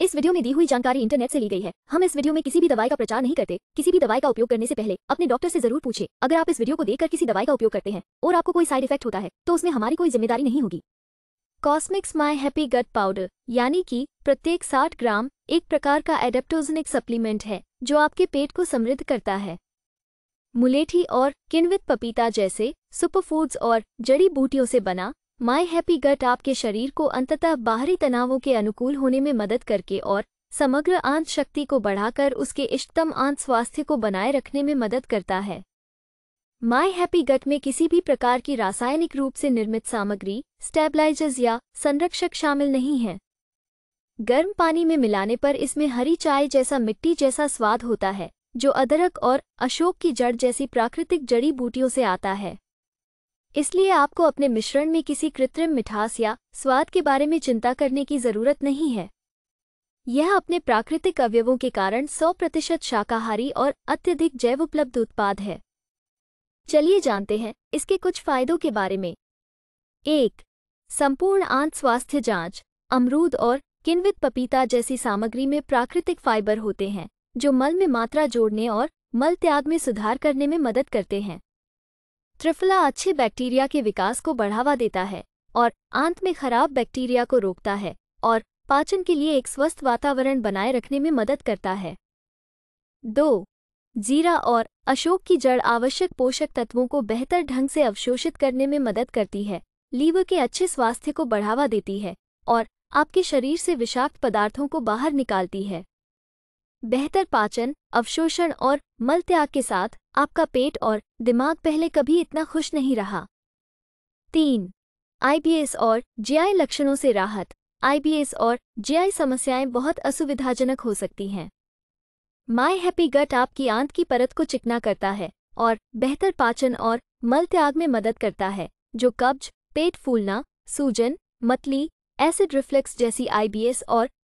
इस वीडियो में दी हुई जानकारी इंटरनेट से ली गई है हम इस वीडियो में किसी भी दवाई का प्रचार नहीं करते किसी भी दवाई का उपयोग करने से पहले अपने डॉक्टर से जरूर पूछे अगर आप इस वीडियो को देखकर किसी दवाई का उपयोग करते हैं और आपको कोई साइड इफेक्ट होता है तो उसमें हमारी कोई जिम्मेदारी नहीं होगी कॉस्मिक्स माई हैप्पी गट पाउडर यानी कि प्रत्येक साठ ग्राम एक प्रकार का एडेप्टोजनिक सप्लीमेंट है जो आपके पेट को समृद्ध करता है मुलेठी और किण्वित पपीता जैसे सुपरफूड्स और जड़ी बूटियों से बना माय हैप्पी गट आपके शरीर को अंततः बाहरी तनावों के अनुकूल होने में मदद करके और समग्र आंत शक्ति को बढ़ाकर उसके इष्टतम आंत स्वास्थ्य को बनाए रखने में मदद करता है माई हैप्पी गट में किसी भी प्रकार की रासायनिक रूप से निर्मित सामग्री स्टेबलाइजर्स या संरक्षक शामिल नहीं हैं गर्म पानी में मिलाने पर इसमें हरी चाय जैसा मिट्टी जैसा स्वाद होता है जो अदरक और अशोक की जड़ जैसी प्राकृतिक जड़ी बूटियों से आता है इसलिए आपको अपने मिश्रण में किसी कृत्रिम मिठास या स्वाद के बारे में चिंता करने की जरूरत नहीं है यह अपने प्राकृतिक अवयवों के कारण 100 प्रतिशत शाकाहारी और अत्यधिक जैव उपलब्ध उत्पाद है चलिए जानते हैं इसके कुछ फायदों के बारे में एक संपूर्ण आंत स्वास्थ्य जांच अमरूद और किन्वित पपीता जैसी सामग्री में प्राकृतिक फाइबर होते हैं जो मल में मात्रा जोड़ने और मल त्याग में सुधार करने में मदद करते हैं त्रिफला अच्छे बैक्टीरिया के विकास को बढ़ावा देता है और आंत में खराब बैक्टीरिया को रोकता है और पाचन के लिए एक स्वस्थ वातावरण बनाए रखने में मदद करता है दो जीरा और अशोक की जड़ आवश्यक पोषक तत्वों को बेहतर ढंग से अवशोषित करने में मदद करती है लीवर के अच्छे स्वास्थ्य को बढ़ावा देती है और आपके शरीर से विषाक्त पदार्थों को बाहर निकालती है बेहतर पाचन अवशोषण और मल त्याग के साथ आपका पेट और दिमाग पहले कभी इतना खुश नहीं रहा तीन आईबीएस और जीआई लक्षणों से राहत आईबीएस और जीआई समस्याएं बहुत असुविधाजनक हो सकती हैं माई हैप्पी गट आपकी आंत की परत को चिकना करता है और बेहतर पाचन और मल त्याग में मदद करता है जो कब्ज पेट फूलना सूजन मतली एसिड रिफ्लेक्स जैसी आईबीएस और